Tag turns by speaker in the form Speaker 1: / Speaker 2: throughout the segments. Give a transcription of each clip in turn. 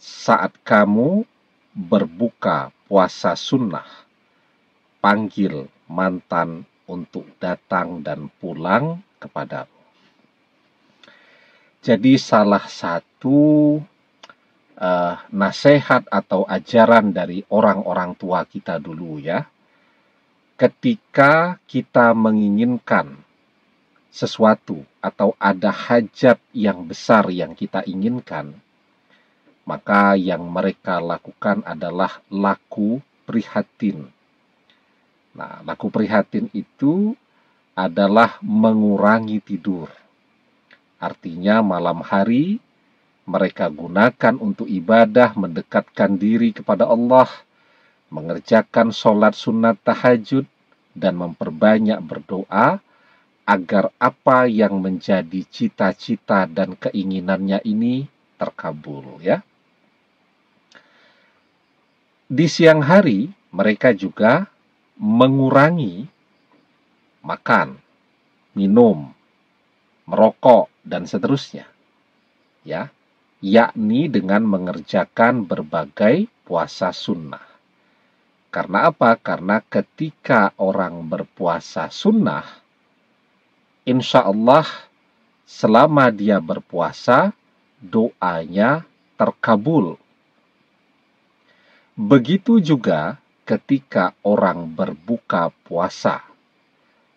Speaker 1: saat kamu berbuka puasa sunnah, panggil mantan untuk datang dan pulang kepadamu. Jadi salah satu uh, nasihat atau ajaran dari orang-orang tua kita dulu ya, ketika kita menginginkan sesuatu atau ada hajat yang besar yang kita inginkan, maka yang mereka lakukan adalah laku prihatin. Nah, laku prihatin itu adalah mengurangi tidur. Artinya malam hari mereka gunakan untuk ibadah mendekatkan diri kepada Allah, mengerjakan sholat sunat tahajud, dan memperbanyak berdoa agar apa yang menjadi cita-cita dan keinginannya ini terkabul ya. Di siang hari, mereka juga mengurangi makan, minum, merokok, dan seterusnya. Ya, yakni dengan mengerjakan berbagai puasa sunnah. Karena apa? Karena ketika orang berpuasa sunnah, insya Allah selama dia berpuasa, doanya terkabul Begitu juga ketika orang berbuka puasa.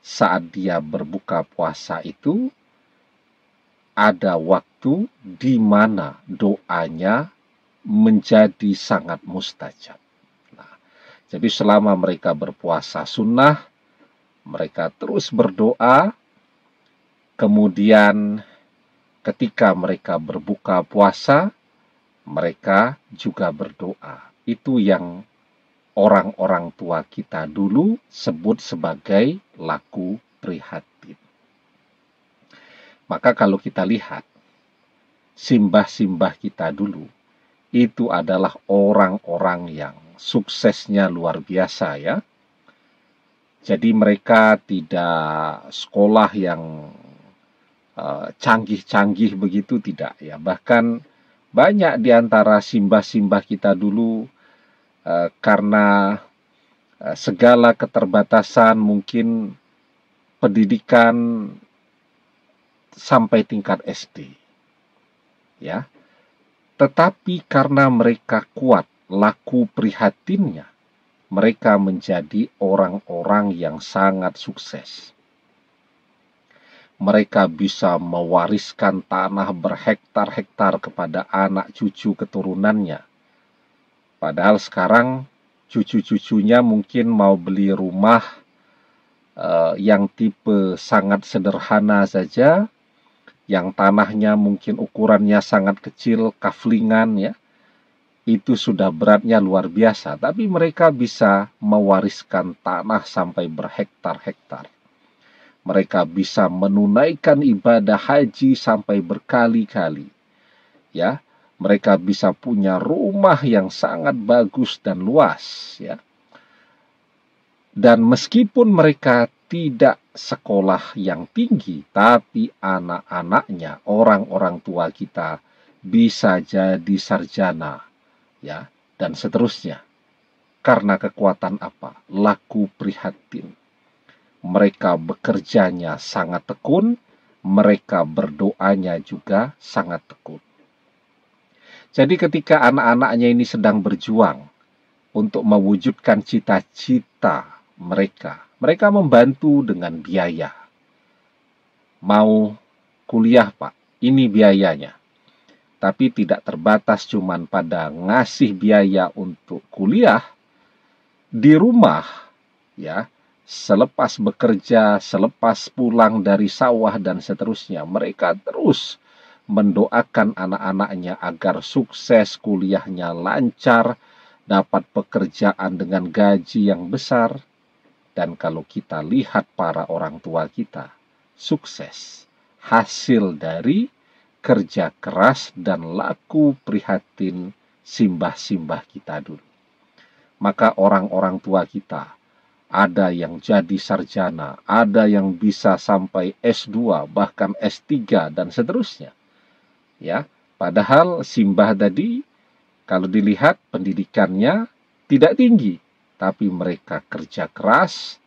Speaker 1: Saat dia berbuka puasa itu, ada waktu di mana doanya menjadi sangat mustajab. Nah, jadi selama mereka berpuasa sunnah, mereka terus berdoa, kemudian ketika mereka berbuka puasa, mereka juga berdoa itu yang orang-orang tua kita dulu sebut sebagai laku prihatin. Maka kalau kita lihat, simbah-simbah kita dulu itu adalah orang-orang yang suksesnya luar biasa ya. Jadi mereka tidak sekolah yang eh, canggih-canggih begitu tidak ya bahkan banyak di antara simbah-simbah kita dulu Eh, karena eh, segala keterbatasan mungkin pendidikan sampai tingkat SD. Ya. Tetapi karena mereka kuat laku prihatinnya, mereka menjadi orang-orang yang sangat sukses. Mereka bisa mewariskan tanah berhektar-hektar kepada anak cucu keturunannya Padahal sekarang cucu-cucunya mungkin mau beli rumah uh, yang tipe sangat sederhana saja, yang tanahnya mungkin ukurannya sangat kecil, kaflingan ya. Itu sudah beratnya luar biasa, tapi mereka bisa mewariskan tanah sampai berhektar-hektar. Mereka bisa menunaikan ibadah haji sampai berkali-kali. Ya, mereka bisa punya rumah yang sangat bagus dan luas ya. Dan meskipun mereka tidak sekolah yang tinggi, tapi anak-anaknya, orang-orang tua kita bisa jadi sarjana ya dan seterusnya. Karena kekuatan apa? Laku prihatin. Mereka bekerjanya sangat tekun, mereka berdoanya juga sangat tekun. Jadi ketika anak-anaknya ini sedang berjuang untuk mewujudkan cita-cita mereka, mereka membantu dengan biaya. Mau kuliah, Pak, ini biayanya. Tapi tidak terbatas cuman pada ngasih biaya untuk kuliah di rumah ya. Selepas bekerja, selepas pulang dari sawah dan seterusnya, mereka terus mendoakan anak-anaknya agar sukses, kuliahnya lancar, dapat pekerjaan dengan gaji yang besar. Dan kalau kita lihat para orang tua kita, sukses hasil dari kerja keras dan laku prihatin simbah-simbah kita dulu. Maka orang-orang tua kita, ada yang jadi sarjana, ada yang bisa sampai S2, bahkan S3, dan seterusnya ya. Padahal Simbah tadi kalau dilihat pendidikannya tidak tinggi, tapi mereka kerja keras,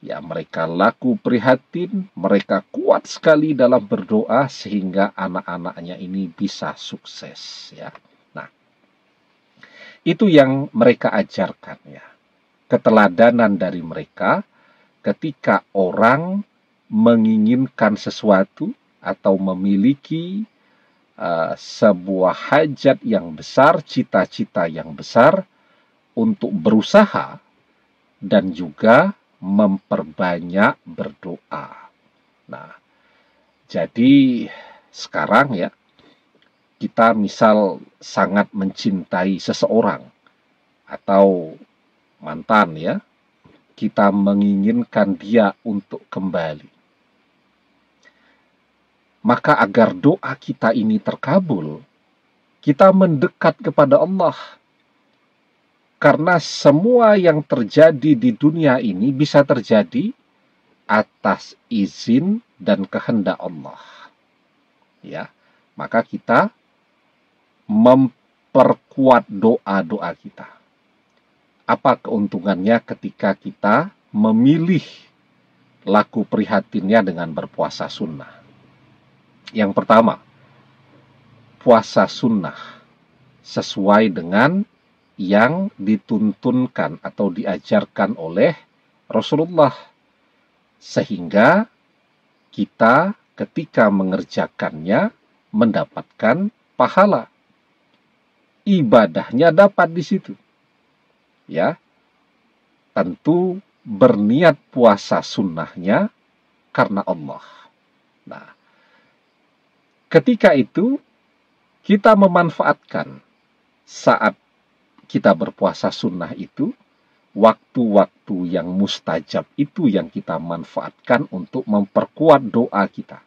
Speaker 1: ya mereka laku prihatin, mereka kuat sekali dalam berdoa sehingga anak-anaknya ini bisa sukses ya. Nah, itu yang mereka ajarkan ya. Keteladanan dari mereka ketika orang menginginkan sesuatu atau memiliki Eh, sebuah hajat yang besar, cita-cita yang besar untuk berusaha dan juga memperbanyak berdoa. Nah, jadi sekarang ya kita misal sangat mencintai seseorang atau mantan ya, kita menginginkan dia untuk kembali maka agar doa kita ini terkabul, kita mendekat kepada Allah. Karena semua yang terjadi di dunia ini bisa terjadi atas izin dan kehendak Allah. Ya, maka kita memperkuat doa-doa kita. Apa keuntungannya ketika kita memilih laku prihatinnya dengan berpuasa sunnah? Yang pertama, puasa sunnah sesuai dengan yang dituntunkan atau diajarkan oleh Rasulullah, sehingga kita ketika mengerjakannya mendapatkan pahala. Ibadahnya dapat di situ. Ya. Tentu berniat puasa sunnahnya karena Allah. Nah, Ketika itu, kita memanfaatkan saat kita berpuasa sunnah itu, waktu-waktu yang mustajab itu yang kita manfaatkan untuk memperkuat doa kita.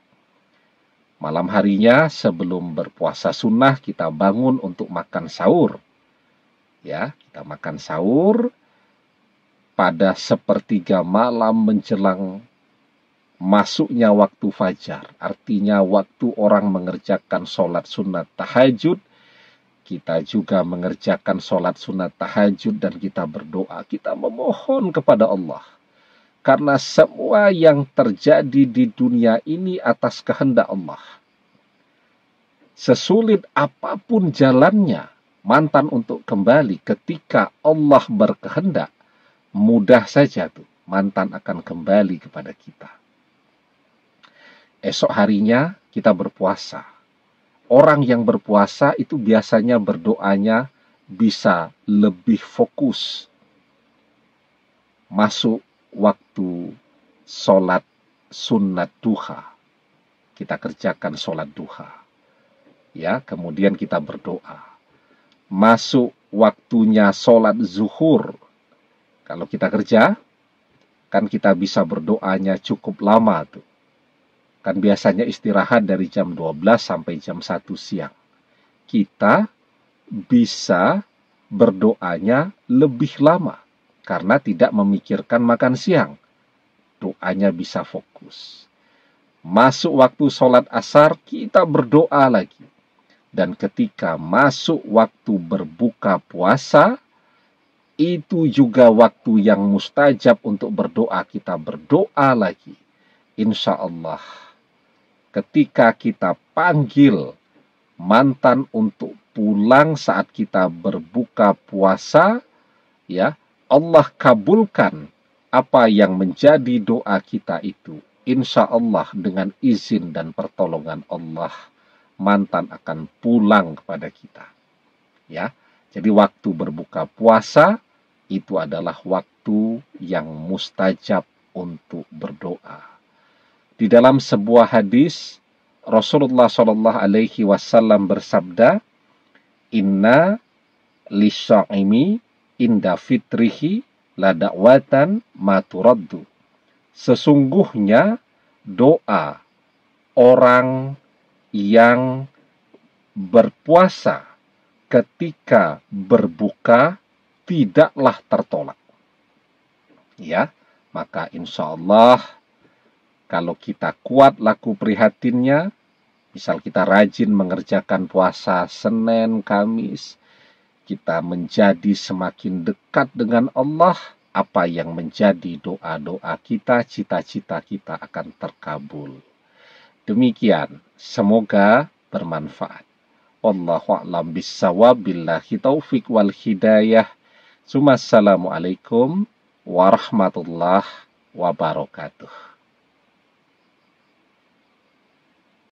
Speaker 1: Malam harinya sebelum berpuasa sunnah kita bangun untuk makan sahur. Ya, kita makan sahur pada sepertiga malam menjelang masuknya waktu fajar, artinya waktu orang mengerjakan sholat sunat tahajud, kita juga mengerjakan sholat sunat tahajud dan kita berdoa, kita memohon kepada Allah. Karena semua yang terjadi di dunia ini atas kehendak Allah. Sesulit apapun jalannya, mantan untuk kembali ketika Allah berkehendak, mudah saja tuh mantan akan kembali kepada kita esok harinya kita berpuasa. Orang yang berpuasa itu biasanya berdoanya bisa lebih fokus masuk waktu sholat sunat duha. Kita kerjakan sholat duha. Ya, kemudian kita berdoa. Masuk waktunya sholat zuhur. Kalau kita kerja, kan kita bisa berdoanya cukup lama tuh Kan biasanya istirahat dari jam 12 sampai jam 1 siang. Kita bisa berdoanya lebih lama karena tidak memikirkan makan siang. Doanya bisa fokus. Masuk waktu sholat asar, kita berdoa lagi. Dan ketika masuk waktu berbuka puasa, itu juga waktu yang mustajab untuk berdoa. Kita berdoa lagi, insya Allah ketika kita panggil mantan untuk pulang saat kita berbuka puasa, ya, Allah kabulkan apa yang menjadi doa kita itu. Insya Allah dengan izin dan pertolongan Allah, mantan akan pulang kepada kita. Ya, jadi waktu berbuka puasa itu adalah waktu yang mustajab untuk berdoa. Di dalam sebuah hadis Rasulullah Shallallahu Alaihi Wasallam bersabda, Inna lisa'imi inda fitrihi ladakwatan dakwatan maturaddu. Sesungguhnya doa orang yang berpuasa ketika berbuka tidaklah tertolak. Ya, maka insya Allah kalau kita kuat laku prihatinnya, misal kita rajin mengerjakan puasa Senin, Kamis, kita menjadi semakin dekat dengan Allah, apa yang menjadi doa-doa kita, cita-cita kita akan terkabul. Demikian, semoga bermanfaat. Wallahu a'lam billahi taufik wal hidayah. Assalamualaikum warahmatullahi wabarakatuh.